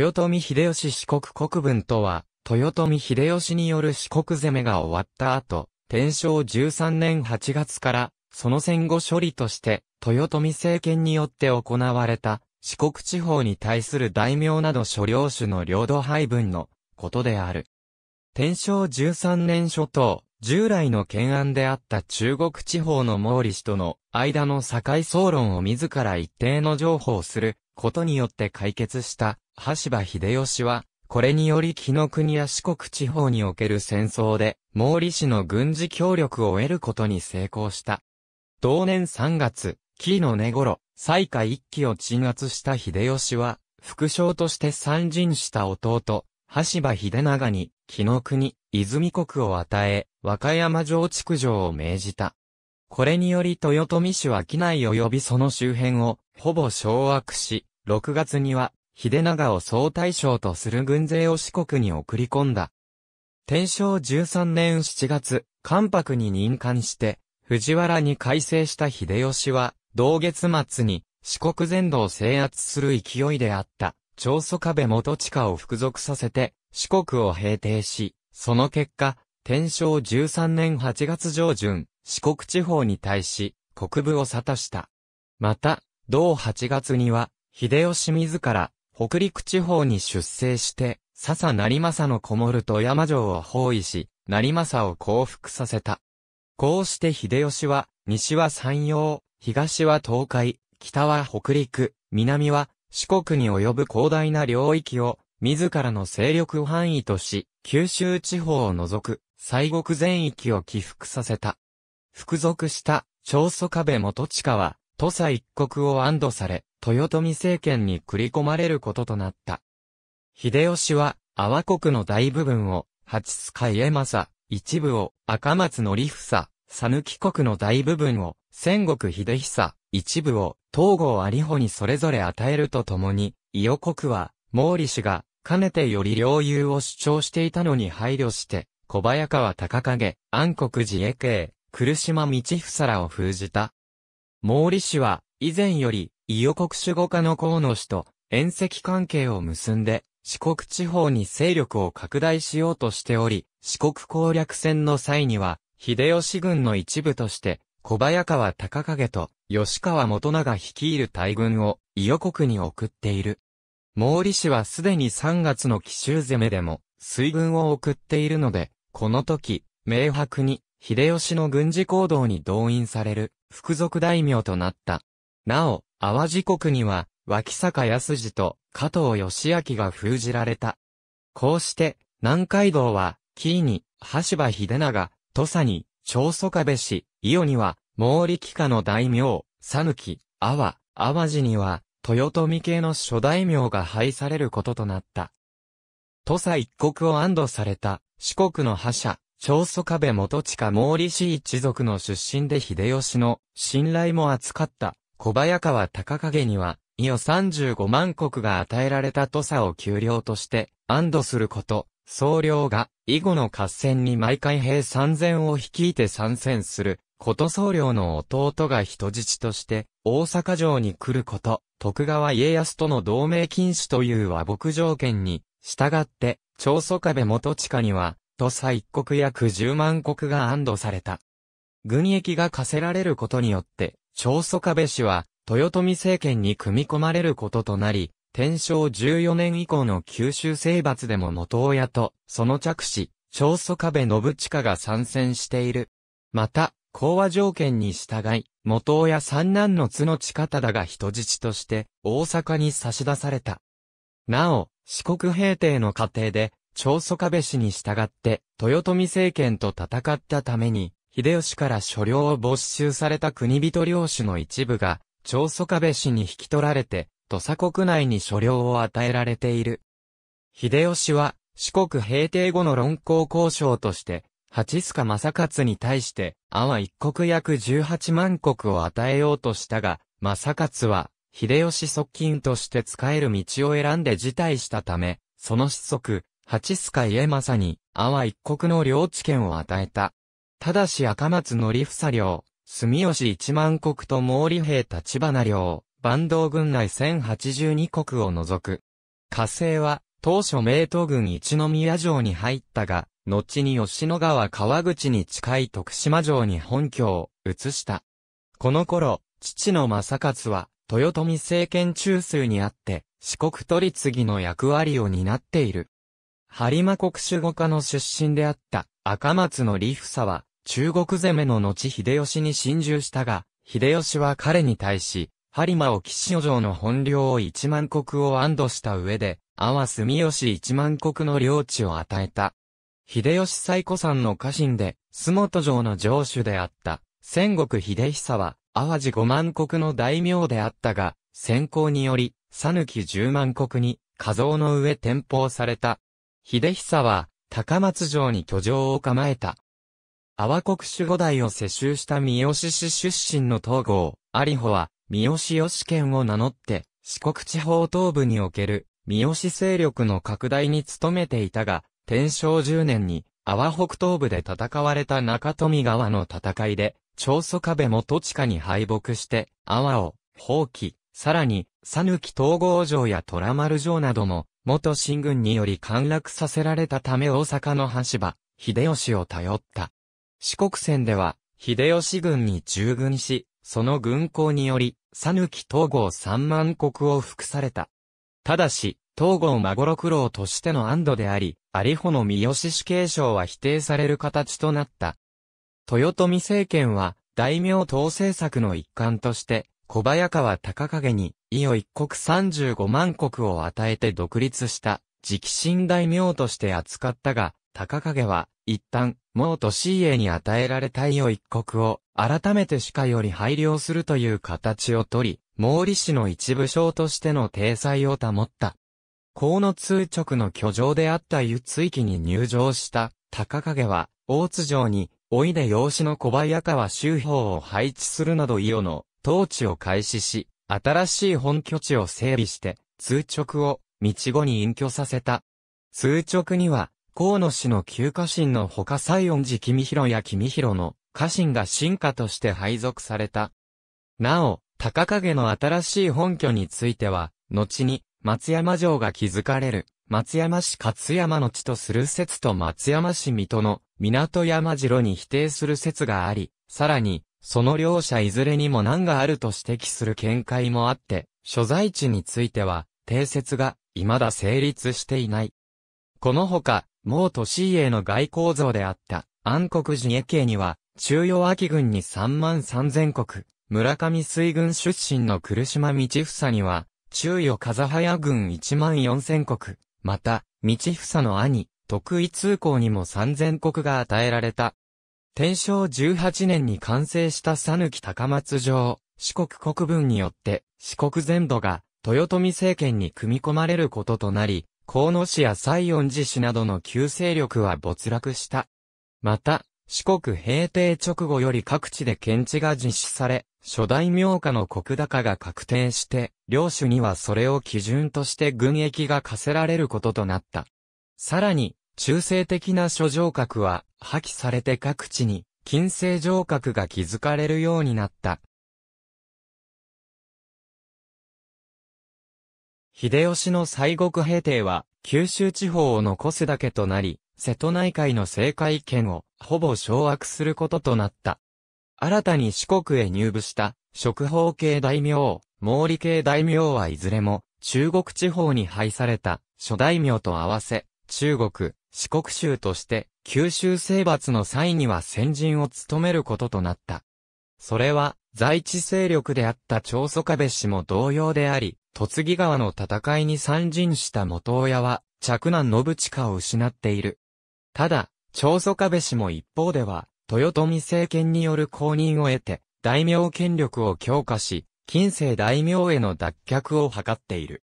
豊臣秀吉四国国分とは、豊臣秀吉による四国攻めが終わった後、天正13年8月から、その戦後処理として、豊臣政権によって行われた、四国地方に対する大名など所領主の領土配分のことである。天正13年初頭、従来の懸案であった中国地方の毛利氏との間の境争論を自ら一定の譲歩をすることによって解決した橋場秀吉は、これにより木の国や四国地方における戦争で、毛利氏の軍事協力を得ることに成功した。同年3月、木の根頃、西下一揆を鎮圧した秀吉は、副将として参陣した弟、橋場秀長に、木の国、泉国を与え、和歌山城築城を命じた。これにより豊臣氏は機内及びその周辺を、ほぼ掌握し、6月には秀長を総大将とする軍勢を四国に送り込んだ。天正13年7月、関白に任官して、藤原に改正した秀吉は、同月末に四国全土を制圧する勢いであった、長宗壁元下を服属させて、四国を平定し、その結果、天正13年8月上旬、四国地方に対し、国部を沙汰した。また、同8月には、秀吉自ら、北陸地方に出征して、笹成政のこもる富山城を包囲し、成政を降伏させた。こうして秀吉は、西は山陽、東は東海、北は北陸、南は四国に及ぶ広大な領域を、自らの勢力範囲とし、九州地方を除く、西国全域を起伏させた。服属した、長祖壁元親は、土佐一国を安堵され、豊臣政権に繰り込まれることとなった。秀吉は、阿波国の大部分を、八須家政、一部を、赤松の利房、さぬき国の大部分を、戦国秀久、一部を、東郷有穂にそれぞれ与えるとともに、伊予国は、毛利氏が、かねてより領有を主張していたのに配慮して、小早川高影、安国寺衛慶、来島道房らを封じた。毛利氏は、以前より、伊予国守護家の河野氏と、遠赤関係を結んで、四国地方に勢力を拡大しようとしており、四国攻略戦の際には、秀吉軍の一部として、小早川高影と吉川元長率いる大軍を伊予国に送っている。毛利氏はすでに3月の奇襲攻めでも水軍を送っているので、この時、明白に秀吉の軍事行動に動員される、副属大名となった。なお、淡路国には、脇坂安次と加藤義明が封じられた。こうして、南海道は、紀伊に、橋場秀長、土佐に、長宗我部氏、伊予には、毛利家の大名、讃岐、阿波、淡路には、豊臣系の諸大名が配されることとなった。土佐一国を安堵された、四国の覇者、長宗我部元親毛利氏一族の出身で秀吉の信頼も厚かった小早川高影には、伊予35万石が与えられた土佐を丘陵として、安堵すること、総領が、以後の合戦に毎回兵3000を率いて参戦する、こと総領の弟が人質として、大阪城に来ること、徳川家康との同盟禁止という和睦条件に、従って、長宗我部元親には、土佐一国約10万石が安堵された。軍役が課せられることによって、長祖壁氏は、豊臣政権に組み込まれることとなり、天正14年以降の九州征伐でも元親と、その着手、長祖壁信親が参戦している。また、講和条件に従い、元親三男の角近忠が人質として、大阪に差し出された。なお、四国平定の過程で、長祖壁氏に従って、豊臣政権と戦ったために、秀吉から所領を没収された国人領主の一部が、長祖壁氏に引き取られて、土佐国内に所領を与えられている。秀吉は、四国平定後の論考交渉として、八須賀正勝に対して、阿波一国約18万国を与えようとしたが、正勝は、秀吉側近として使える道を選んで辞退したため、その子息、八須賀家正に、阿波一国の領地権を与えた。ただし赤松則房領、住吉一万国と毛利兵立花領、坂東軍内千八十二国を除く。火星は、当初明東軍一宮城に入ったが、後に吉野川川口に近い徳島城に本拠を移した。この頃、父の正勝は、豊臣政権中枢にあって、四国取次の役割を担っている。播磨国守護家の出身であった赤松の利房は、中国攻めの後秀吉に侵入したが、秀吉は彼に対し、播磨士の城の本領を一万国を安堵した上で、阿波住吉一万国の領地を与えた。秀吉最古山の家臣で、洲本城の城主であった、戦国秀久は、淡路五万国の大名であったが、先行により、ぬき十万国に、火像の上転封された。秀久は、高松城に居城を構えた。阿波国守護代を世襲した三好市出身の東郷、有穂は、三好義賢を名乗って、四国地方東部における、三好勢力の拡大に努めていたが、天正10年に、阿波北東部で戦われた中富川の戦いで、長祖壁元親に敗北して、阿波を、放棄、さらに、佐抜東郷城や虎丸城なども、元新軍により陥落させられたため大阪の橋場、秀吉を頼った。四国戦では、秀吉軍に従軍し、その軍港により、ぬき東郷三万国を服された。ただし、東郷孫六郎としての安堵であり、有穂の三好死刑賞は否定される形となった。豊臣政権は、大名統制策の一環として、小早川高影に、伊予一国三十五万国を与えて独立した、直進大名として扱ったが、高影は、一旦、もう年家に与えられた伊予一国を、改めて歯科より配慮するという形をとり、毛利氏の一部省としての体裁を保った。河野通直の居城であった湯津記に入城した高影は、大津城に、おいで養子の小早川周辺を配置するなど伊予の統治を開始し、新しい本拠地を整備して、通直を、道後に隠居させた。通直には、河野氏の旧家臣のほか西恩寺君広や君広の家臣が進化として配属された。なお、高影の新しい本拠については、後に松山城が築かれる松山市勝山の地とする説と松山市水戸の港山城に否定する説があり、さらに、その両者いずれにも難があると指摘する見解もあって、所在地については、定説が未だ成立していない。このほか、毛都市への外交像であった暗黒寺家系には、中央秋軍に3万3000国、村上水軍出身の来島道房には、中予風早軍1万4000国、また、道房の兄、徳井通行にも3000国が与えられた。天正18年に完成した讃岐高松城、四国国分によって、四国全土が、豊臣政権に組み込まれることとなり、河野市や西園寺市などの旧勢力は没落した。また、四国平定直後より各地で検知が実施され、初代名家の国高が確定して、領主にはそれを基準として軍役が課せられることとなった。さらに、中性的な諸城閣は破棄されて各地に、近世城郭が築かれるようになった。秀吉の西国平定は、九州地方を残すだけとなり、瀬戸内海の政界権を、ほぼ掌握することとなった。新たに四国へ入部した、食法系大名、毛利系大名はいずれも、中国地方に配された、諸大名と合わせ、中国、四国州として、九州征伐の際には先陣を務めることとなった。それは、在地勢力であった長宗我部氏も同様であり、戸次川の戦いに参陣した元親は、嫡男信親を失っている。ただ、長宗我部氏も一方では、豊臣政権による公認を得て、大名権力を強化し、近世大名への脱却を図っている。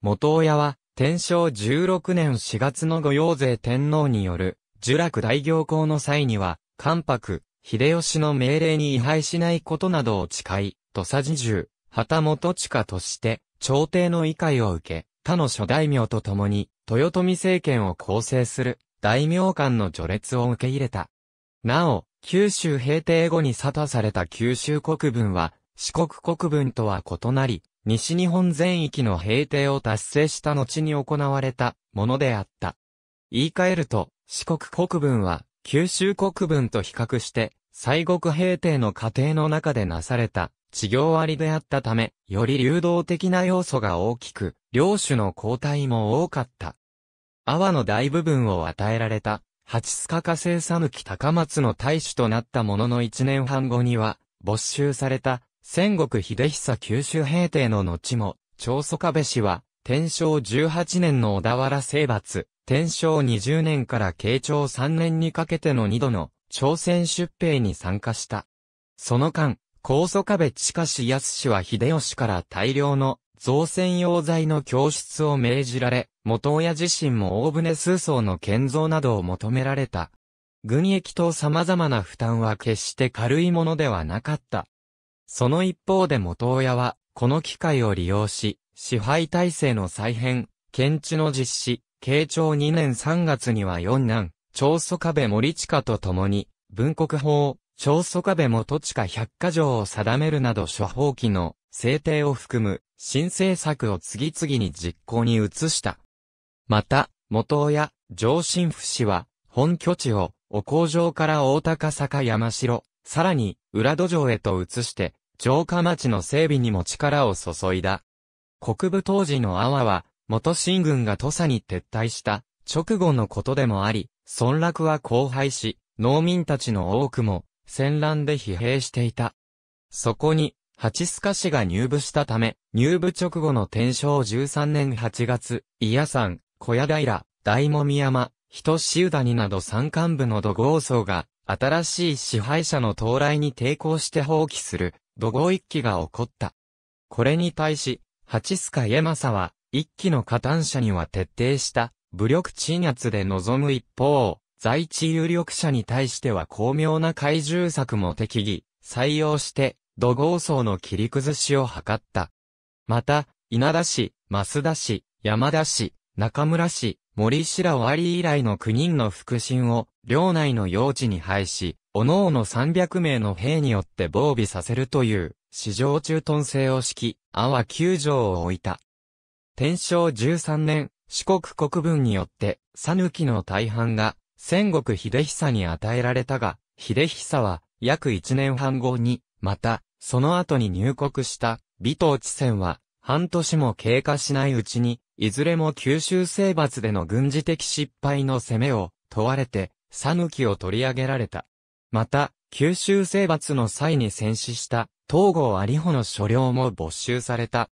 元親は、天正16年4月の御用税天皇による、呪落大行行の際には、関白、秀吉の命令に違反しないことなどを誓い、土佐自重、旗本地下として、朝廷の理解を受け、他の諸大名と共に、豊臣政権を構成する大名間の序列を受け入れた。なお、九州平定後に沙汰された九州国分は、四国国分とは異なり、西日本全域の平定を達成した後に行われたものであった。言い換えると、四国国分は、九州国分と比較して、西国平定の過程の中でなされた修行ありであったため、より流動的な要素が大きく、領主の交代も多かった。阿波の大部分を与えられた、八須賀政、佐讃高松の大使となったものの一年半後には、没収された、戦国秀久九州平定の後も、長宗壁氏は、天正18年の小田原征伐、天正20年から慶長3年にかけての2度の朝鮮出兵に参加した。その間、高祖壁地下安氏は秀吉から大量の造船用材の供出を命じられ、元親自身も大船数層の建造などを求められた。軍役と様々な負担は決して軽いものではなかった。その一方で元親は、この機会を利用し、支配体制の再編、検知の実施、慶長2年3月には四男、長祖壁森近と共に、文国法、小祖壁元地下百科条を定めるなど処方規の制定を含む新政策を次々に実行に移した。また、元親、上新府氏は、本拠地を、お工場から大高坂山城、さらに、浦戸城へと移して、城下町の整備にも力を注いだ。国部当時の阿波は、元新軍が土佐に撤退した直後のことでもあり、村落は荒廃し、農民たちの多くも戦乱で疲弊していた。そこに、八須賀氏が入部したため、入部直後の天正13年8月、伊谷山、小屋平、大もみ山、人志谷など山間部の土豪層が、新しい支配者の到来に抵抗して放棄する、土豪一揆が起こった。これに対し、八須賀家政は、一揆の加担者には徹底した、武力鎮圧で臨む一方、在地有力者に対しては巧妙な怪獣策も適宜、採用して、土豪層の切り崩しを図った。また、稲田市、増田市、山田市、中村市、森白り以来の9人の腹心を、領内の用地に配し、各々300名の兵によって防備させるという、市場駐屯制を敷き、阿波9条を置いた。天正13年、四国国分によって、讃岐の大半が、戦国秀久に与えられたが、秀久は約一年半後に、また、その後に入国した尾藤地戦は、半年も経過しないうちに、いずれも九州征伐での軍事的失敗の攻めを問われて、さぬきを取り上げられた。また、九州征伐の際に戦死した東郷有穂の所領も没収された。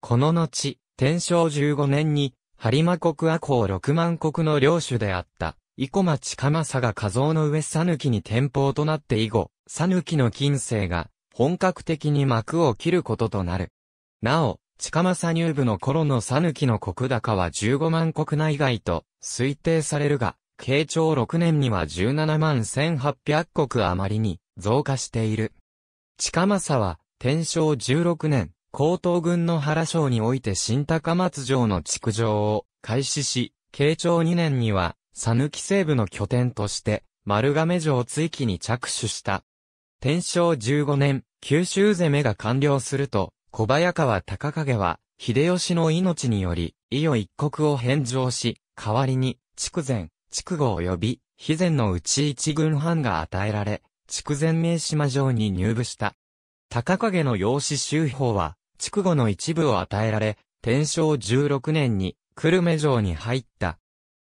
この後、天正15年に、張馬国阿公六万国の領主であった生駒地下正が画像の上ぬきに天保となって以後、ぬきの近世が本格的に幕を切ることとなる。なお、近政入部の頃の讃岐の国高は15万国内外と推定されるが、慶長6年には17万1800国余りに増加している。近政は、天正16年、高東軍の原省において新高松城の築城を開始し、慶長2年にはさぬき西部の拠点として、丸亀城追記に着手した。天正15年、九州攻めが完了すると、小早川高影は、秀吉の命により、伊予一国を返上し、代わりに、筑前、筑後及び、肥前のうち一軍藩が与えられ、筑前名島城に入部した。高影の養子周法は、筑後の一部を与えられ、天正16年に、久留米城に入った。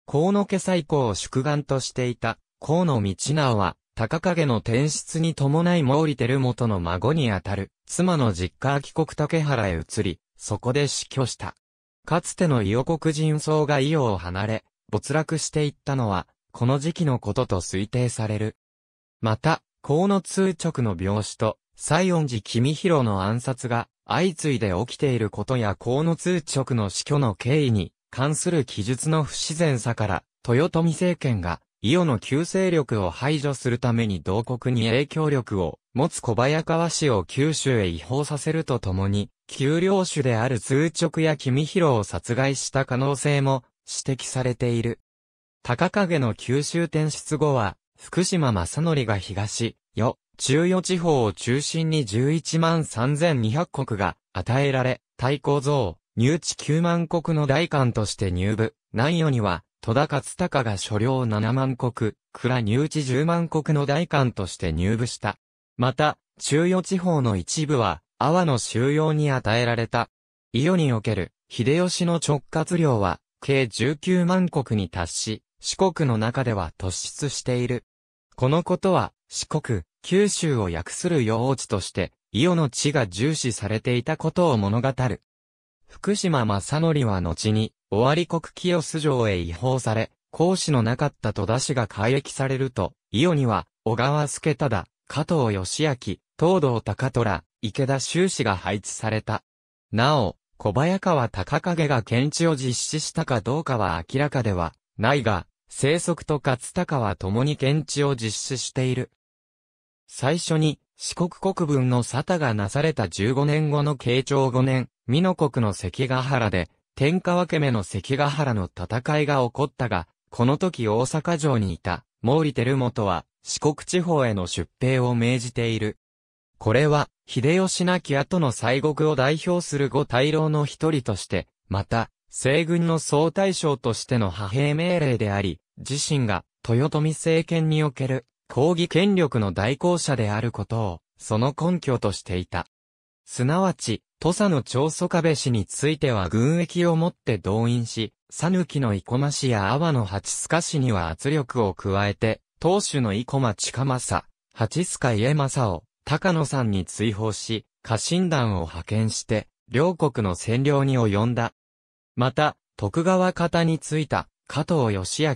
河野家最高を祝願としていた、河野道直は、高影の転出に伴い毛利輝元の孫にあたる、妻の実家秋国竹原へ移り、そこで死去した。かつての伊予国人僧が伊予を離れ、没落していったのは、この時期のことと推定される。また、河野通直の病死と、西恩寺君広の暗殺が、相次いで起きていることや河野通直の死去の経緯に、関する記述の不自然さから、豊臣政権が、伊予の旧勢力を排除するために同国に影響力を持つ小早川氏を九州へ違法させるとともに、給領主である通直や君広を殺害した可能性も指摘されている。高影の九州転出後は、福島正則が東、よ、中予地方を中心に11万3200国が与えられ、対抗像、入地9万国の大官として入部、南予には、戸田勝隆が所領7万国、倉入地10万国の大官として入部した。また、中予地方の一部は、阿波の収容に与えられた。伊予における、秀吉の直轄領は、計19万国に達し、四国の中では突出している。このことは、四国、九州を訳する用地として、伊予の地が重視されていたことを物語る。福島正則は後に、尾張国清洲城へ違法され、講師のなかった戸田氏が改役されると、伊予には、小川助忠、加藤義明、東堂高虎、池田修氏が配置された。なお、小早川高影が検知を実施したかどうかは明らかではないが、生息と勝高は共に検知を実施している。最初に四国国分の沙汰がなされた15年後の慶長5年、美濃国の関ヶ原で、天下分け目の関ヶ原の戦いが起こったが、この時大阪城にいた毛利輝元は四国地方への出兵を命じている。これは、秀吉亡き後の西国を代表する五大老の一人として、また、西軍の総大将としての派兵命令であり、自身が豊臣政権における抗議権力の代行者であることを、その根拠としていた。すなわち、土佐の長祖壁氏については軍役をもって動員し、讃岐の生駒氏や阿波の八須賀氏には圧力を加えて、当主の生駒近政、八須賀家政を、高野さんに追放し、家臣団を派遣して、両国の占領に及んだ。また、徳川方についた、加藤義明、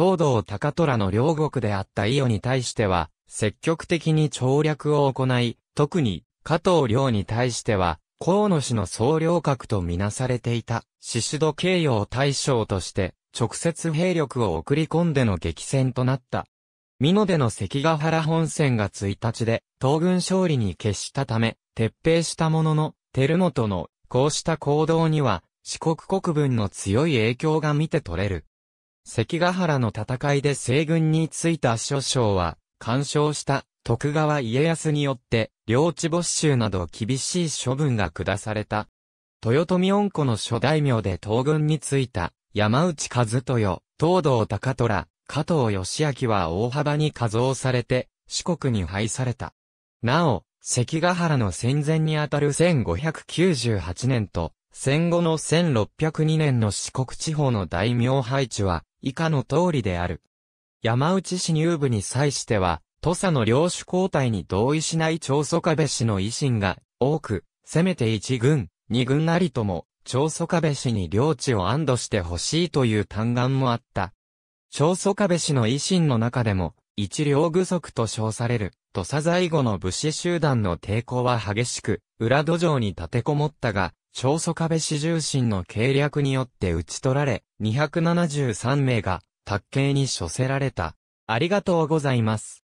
東道高虎の両国であった伊予に対しては、積極的に調略を行い、特に、加藤良に対しては、河野氏の総領格とみなされていた、宍戸慶陽大将として、直接兵力を送り込んでの激戦となった。美濃での関ヶ原本戦が1日で、東軍勝利に決したため、撤兵したものの、照本の、こうした行動には、四国国分の強い影響が見て取れる。関ヶ原の戦いで西軍についた諸将は、干渉した徳川家康によって、領地没収など厳しい処分が下された。豊臣恩子の諸大名で東軍についた山内和豊、東道高虎、加藤義明は大幅に加増されて、四国に配された。なお、関ヶ原の戦前にあたる1598年と、戦後の1602年の四国地方の大名配置は、以下の通りである。山内市入部に際しては、土佐の領主交代に同意しない長祖壁氏の維新が多く、せめて一軍、二軍なりとも、長祖壁氏に領地を安堵してほしいという嘆願もあった。長祖壁氏の維新の中でも、一両具足と称される、土佐在後の武士集団の抵抗は激しく、裏土壌に立てこもったが、長素壁四重心の計略によって打ち取られ、273名が、卓慶に処せられた。ありがとうございます。